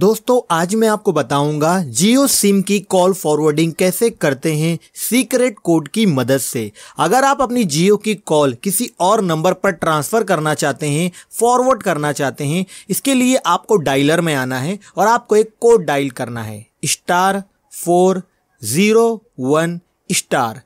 दोस्तों आज मैं आपको बताऊंगा जियो सिम की कॉल फॉरवर्डिंग कैसे करते हैं सीक्रेट कोड की मदद से अगर आप अपनी जियो की कॉल किसी और नंबर पर ट्रांसफ़र करना चाहते हैं फॉरवर्ड करना चाहते हैं इसके लिए आपको डायलर में आना है और आपको एक कोड डायल करना है star four zero one star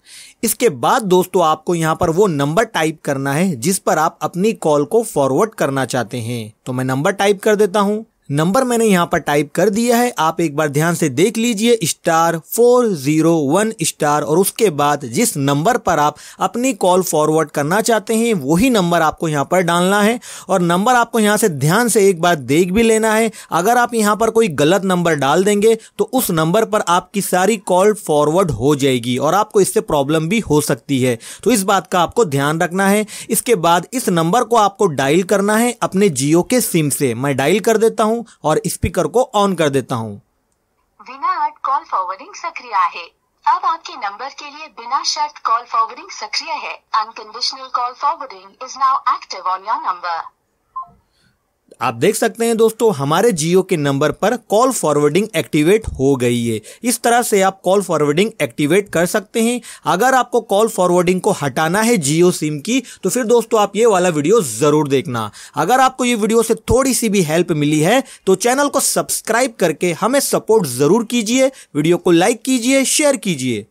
इसके बाद दोस्तों आपको यहाँ पर वो नंबर टाइप करना है जिस पर आप अपनी कॉल को फॉरवर्ड करना चाहते हैं तो मैं नंबर टाइप कर देता हूँ नंबर मैंने यहाँ पर टाइप कर दिया है आप एक बार ध्यान से देख लीजिए star four zero one star और उसके बाद जिस नंबर पर आप अपनी कॉल फॉरवर्ड करना चाहते हैं वही नंबर आपको यहाँ पर डालना है और नंबर आपको यहाँ से ध्यान से एक बार देख भी लेना है अगर आप यहाँ पर कोई गलत नंबर डाल देंगे तो उस नंबर पर आपकी सारी कॉल फॉरवर्ड हो जाएगी और आपको इससे प्रॉब्लम भी हो सकती है तो इस बात का आपको ध्यान रखना है इसके बाद इस नंबर को आपको डायल करना है अपने जियो के सिम से मैं डायल कर देता हूँ हूँ और स्पीकर को ऑन कर देता हूँ बिना विनाट कॉल फॉरवर्डिंग सक्रिय है अब आपके नंबर के लिए बिना शर्त कॉल फॉरवर्डिंग सक्रिय है unconditional call forwarding is now active on your number आप देख सकते हैं दोस्तों हमारे जियो के नंबर पर कॉल फॉरवर्डिंग एक्टिवेट हो गई है इस तरह से आप कॉल फॉरवर्डिंग एक्टिवेट कर सकते हैं अगर आपको कॉल फॉरवर्डिंग को हटाना है जियो सिम की तो फिर दोस्तों आप ये वाला वीडियो ज़रूर देखना अगर आपको ये वीडियो से थोड़ी सी भी हेल्प मिली है तो चैनल को सब्सक्राइब करके हमें सपोर्ट ज़रूर कीजिए वीडियो को लाइक कीजिए शेयर कीजिए